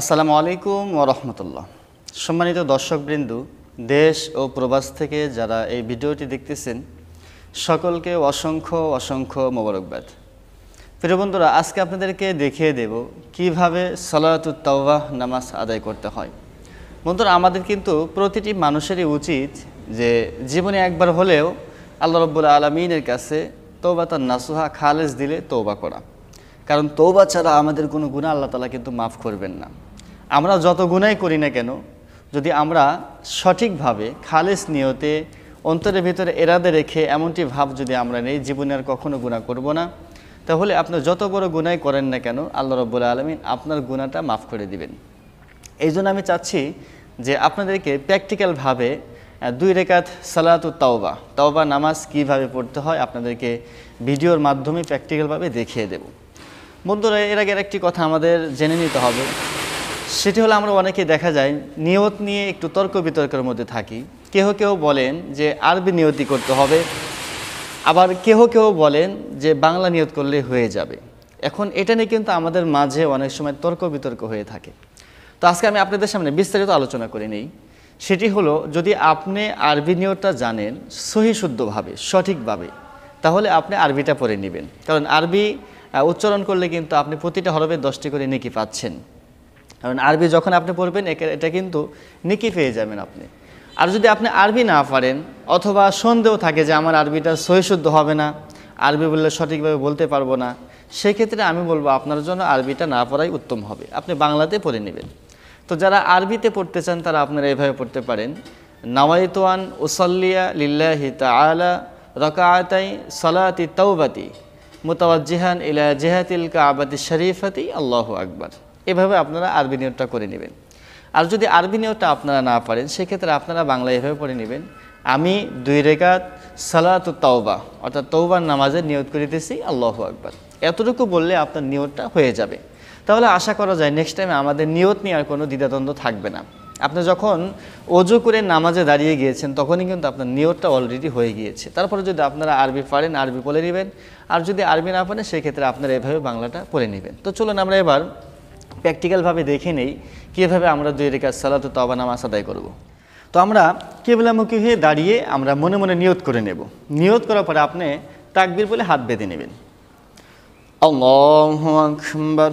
আসসালামু আলাইকুম রাহমাতুল্লাহ সম্মানিত দর্শকবৃন্দ দেশ ও প্রবাস থেকে যারা এই ভিডিওটি দেখতেছেন সকলকে অসংখ্য অসংখ্য মোবারকবাদ প্রিয় বন্ধুরা আজকে আপনাদেরকে দেখিয়ে দেব কিভাবে সলাতুত তাওবাহ নামাজ আদায় করতে হয় বন্ধুরা আমাদের কিন্তু প্রতিটি মানুষেরই উচিত যে জীবনে একবার হলেও আল্লাহ রব্বুল আলমিনের কাছে তৌবা তার নাসুহা খালেজ দিলে তৌবা করা কারণ তৌবা ছাড়া আমাদের কোনো গুণা আল্লাহ তালা কিন্তু মাফ করবেন না আমরা যত গুণাই করি না কেন যদি আমরা সঠিকভাবে খালেস নিয়তে অন্তরের ভিতরে এরাদে রেখে এমনটি ভাব যদি আমরা নেই জীবনে আর কখনো গুণা করব না তাহলে আপনি যত বড় গুণাই করেন না কেন আল্লাহ রব্বুল আলমিন আপনার গুণাটা মাফ করে দিবেন এই জন্য আমি চাচ্ছি যে আপনাদেরকে প্র্যাকটিক্যালভাবে দুই রেখাত সালাতু তাওবা তাওবা নামাজ কিভাবে পড়তে হয় আপনাদেরকে ভিডিওর মাধ্যমে প্র্যাকটিক্যালভাবে দেখিয়ে দেবো বন্ধুরা এর আগের একটি কথা আমাদের জেনে নিতে হবে সেটি হলো আমরা অনেকে দেখা যায় নিয়ত নিয়ে একটু তর্ক বিতর্কের মধ্যে থাকি কেহ কেউ বলেন যে আরবি নিয়তি করতে হবে আবার কেহ কেউ বলেন যে বাংলা নিয়ত করলে হয়ে যাবে এখন এটা নিয়ে কিন্তু আমাদের মাঝে অনেক সময় তর্ক বিতর্ক হয়ে থাকে তো আজকে আমি আপনাদের সামনে বিস্তারিত আলোচনা করে নিই সেটি হলো যদি আপনি আরবি নিয়তটা জানেন সহি শুদ্ধভাবে সঠিকভাবে তাহলে আপনি আরবিটা পড়ে নেবেন কারণ আরবি উচ্চারণ করলে কিন্তু আপনি প্রতিটা হরফে দশটি করে নেকি পাচ্ছেন কারণ আরবি যখন আপনি পড়বেন এটা কিন্তু নেকি পেয়ে যাবেন আপনি আর যদি আপনি আরবি না পারেন অথবা সন্দেহ থাকে যে আমার আরবিটা সহিশুদ্ধ হবে না আরবি বললে সঠিকভাবে বলতে পারবো না সেক্ষেত্রে আমি বলবো আপনার জন্য আরবিটা না পড়াই উত্তম হবে আপনি বাংলাতে পড়ে নেবেন তো যারা আরবিতে পড়তে চান তারা আপনারা এভাবে পড়তে পারেন নাওয়াইতোয়ান ওসল্লিয়া লিল্লাহি তালা রকায়তাই সলাতি তৌবাতি মোতাবাজিহান ইলা জেহাতিল কাবাদি শরীফাতি আল্লাহ আকবার এভাবে আপনারা আরবি নিয়োগটা করে নেবেন আর যদি আরবি নিয়োগটা আপনারা না পারেন সেক্ষেত্রে আপনারা বাংলা এভাবে পড়ে নেবেন আমি দুই রেখাত সালাত তাওবা অর্থাৎ তৌবার নামাজের করে করিতেছি আল্লাহ আকবার এতটুকু বললে আপনার নিয়তটা হয়ে যাবে তাহলে আশা করা যায় নেক্সট টাইমে আমাদের নিয়ত নিয়ে আর কোনো দ্বিধাদ্বন্দ্ব থাকবে না আপনি যখন অজু করে নামাজে দাঁড়িয়ে গিয়েছেন তখনই কিন্তু আপনার নিয়তটা অলরেডি হয়ে গিয়েছে তারপরে যদি আপনারা আরবি পারেন আরবি পড়ে নেবেন আর যদি আরবি না পারেন সেক্ষেত্রে আপনারা এভাবে বাংলাটা পড়ে নেবেন তো চলুন আমরা এবার প্র্যাকটিক্যালভাবে দেখে নেই কীভাবে আমরা দুই রেখা সালাত তবা নামাজ আদায় করব। তো আমরা কেবলামুখী হয়ে দাঁড়িয়ে আমরা মনে মনে নিয়ত করে নেব নিয়ত করার পরে আপনি তাকবির বলে হাত বেঁধে নেবেন আল্লাহ আকবার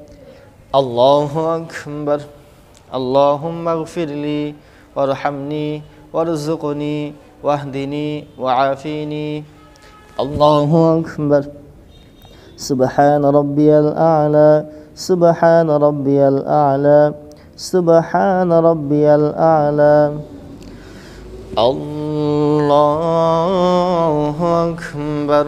الله أكبر اللهم اغفر لي وارحمني وارزقني واهدني وعافيني الله أكبر سبحان ربي الأعلى سبحان ربي الأعلى سبحان ربي الأعلى الله أكبر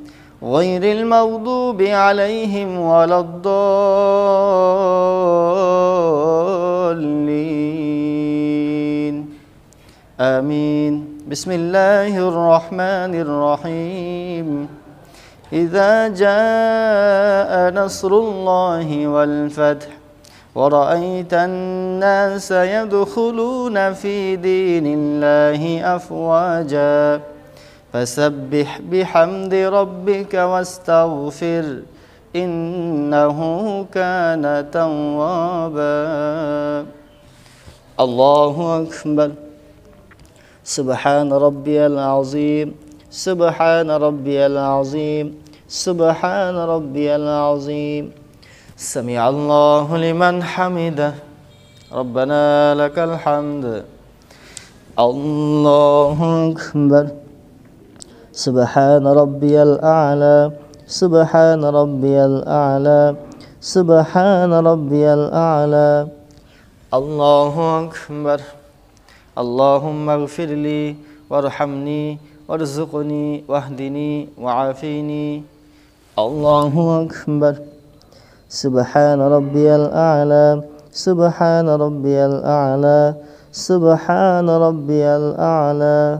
غير المغضوب عليهم ولا الضالين آمين بسم الله الرحمن الرحيم إذا جاء نصر الله والفتح ورأيت الناس يدخلون في دين الله أفواجاً فسبح بحمد ربك واستغفر إنه كان توابا الله أكبر سبحان ربي العظيم سبحان ربي العظيم سبحان ربي العظيم سمع الله لمن حمده ربنا لك الحمد الله أكبر سبحان ربي الأعلى سبحان ربي الأعلى سبحان ربي الأعلى الله أكبر اللهم اغفر لي وارحمني وارزقني واهدني وعافيني الله أكبر سبحان ربي الأعلى سبحان ربي الأعلى سبحان ربي الأعلى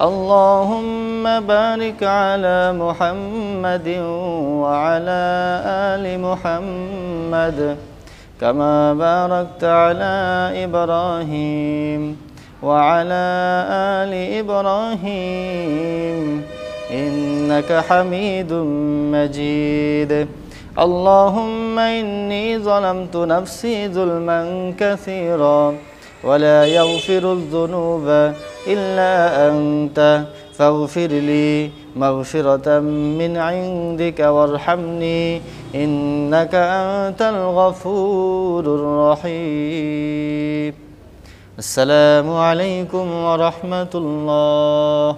اللهم بارك على محمد وعلى آل محمد كما باركت على إبراهيم وعلى آل إبراهيم إنك حميد مجيد اللهم إني ظلمت نفسي ظلما كثيرا ولا يغفر الذنوب إلا أنت فاغفر لي مغفرة من عندك وارحمني إنك أنت الغفور الرحيم السلام عليكم ورحمة الله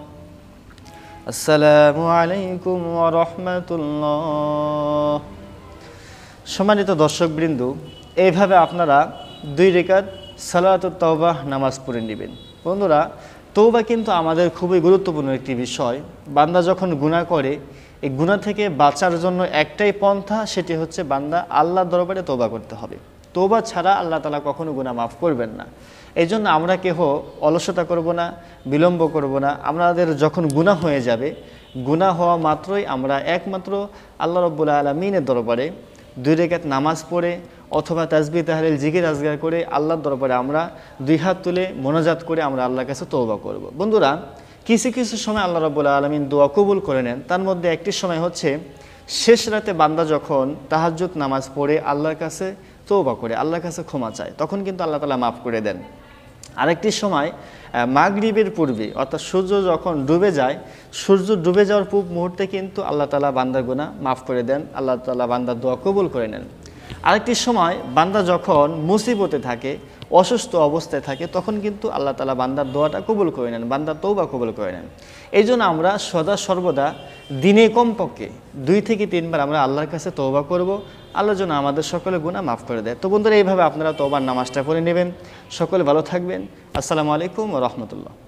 আসসালামু আলাইকুম রহমতুল্লাহ সম্মানিত দর্শকবৃন্দ এইভাবে আপনারা দুই রেখাত সালাতুর তওবা নামাজ পড়ে নেবেন বন্ধুরা তৌবা কিন্তু আমাদের খুবই গুরুত্বপূর্ণ একটি বিষয় বান্দা যখন গুণা করে এই গুণা থেকে বাঁচার জন্য একটাই পন্থা সেটি হচ্ছে বান্দা আল্লাহ দরবারে তৌবা করতে হবে তৌবা ছাড়া আল্লাহ তালা কখনো গুণা মাফ করবেন না এই জন্য আমরা কেহ অলসতা করব না বিলম্ব করব না আমাদের যখন গুণা হয়ে যাবে গুণা হওয়া মাত্রই আমরা একমাত্র আল্লাহ রব্বুল আলমিনের দরবারে দুই রেখাত নামাজ পড়ে অথবা তাজবি তাহলিল জিগে আজগার করে আল্লাহর দরবারে আমরা দুই হাত তুলে মোনাজাত করে আমরা আল্লাহর কাছে তৌবা করব। বন্ধুরা কিছু কিছু সময় আল্লাহ রবুল্লা আলমিন দোয়া কবুল করে নেন তার মধ্যে একটি সময় হচ্ছে শেষ রাতে বান্দা যখন তাহাজুত নামাজ পড়ে আল্লাহর কাছে তৌবা করে আল্লাহর কাছে ক্ষমা চায় তখন কিন্তু আল্লাহ তালা মাফ করে দেন আরেকটি সময় মাগরিবের পূর্বে অর্থাৎ সূর্য যখন ডুবে যায় সূর্য ডুবে যাওয়ার পূর্ব মুহূর্তে কিন্তু আল্লাহ তালা বান্দার গুণা মাফ করে দেন আল্লাহ তালা বান্দার দোয়া কবুল করে নেন আরেকটি সময় বান্দা যখন মুসিবতে থাকে অসুস্থ অবস্থায় থাকে তখন কিন্তু আল্লাহ তালা বান্দার দোয়াটা কবুল করে নেন বান্দার তৌবা কবুল করে নেন এই জন্য আমরা সদা সর্বদা দিনে কমপক্ষে দুই থেকে তিনবার আমরা আল্লাহর কাছে তৌবা করব আল্লাহ যেন আমাদের সকলে গুণা মাফ করে দেয় তো বন্ধুরা এইভাবে আপনারা তৌবার নামাজটা পড়ে নেবেন সকলে ভালো থাকবেন আসসালামু আলাইকুম রহমতুল্লাহ